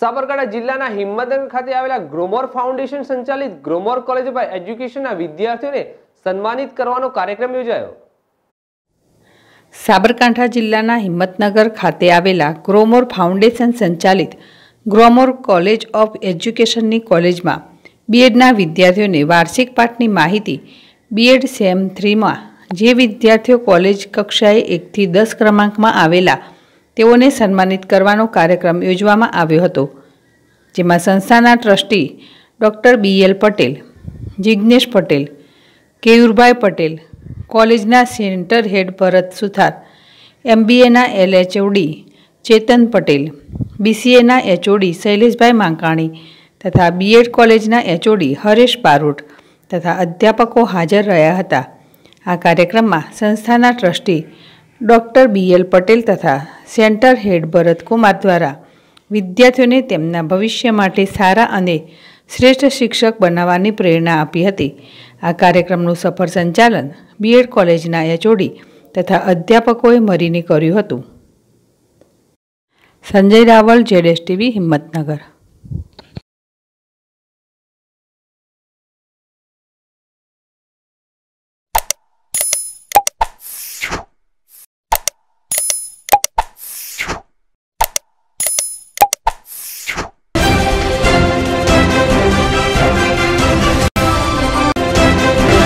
સાબરકાંઠા જિલ્લાના હિંમતનગર ખાતે આવેલા ગ્રોમોર ફાઉન્ડેશન સંચાલિત ગ્રોમોર કોલેજ ઓફ એજ્યુકેશનના વિદ્યાર્થીઓને સન્માનિત કરવાનો કાર્યક્રમ યોજાયો સાબરકાંઠા જિલ્લાના હિંમતનગર ખાતે આવેલા ગ્રોમોર ફાઉન્ડેશન સંચાલિત ગ્રોમોર કોલેજ ઓફ એજ્યુકેશનની કોલેજમાં બીએડના વિદ્યાર્થીઓને વાર્ષિક પાઠની માહિતી બીએડ સેમ થ્રીમાં જે વિદ્યાર્થીઓ કોલેજ કક્ષાએ એકથી દસ ક્રમાંકમાં આવેલા તેઓને સન્માનિત કરવાનો કાર્યક્રમ યોજવામાં આવ્યો હતો જેમાં સંસ્થાના trustee doctor B L Patel Jignesh Patel Keyurbhai Patel કોલેજના સેન્ટર હેડ ભરત સુથાર એમબીએના એલ એચઓડી ચેતન પટેલ બીસીએના એચઓડી શૈલેષભાઈ માંકાણી તથા બીએડ કોલેજના એચઓડી હરેશ બારોટ તથા અધ્યાપકો હાજર રહ્યા હતા આ કાર્યક્રમમાં સંસ્થાના trustee doctor B L Patel તથા સેન્ટર હેડ ભરતકુમાર દ્વારા વિદ્યાર્થીઓને તેમના ભવિષ્ય માટે સારા અને શ્રેષ્ઠ શિક્ષક બનાવવાની પ્રેરણા આપી હતી આ કાર્યક્રમનું સફળ સંચાલન બીએડ કોલેજના એચઓડી તથા અધ્યાપકોએ મળીને કર્યું હતું સંજય રાવલ જેડેશ ટીવી હિંમતનગર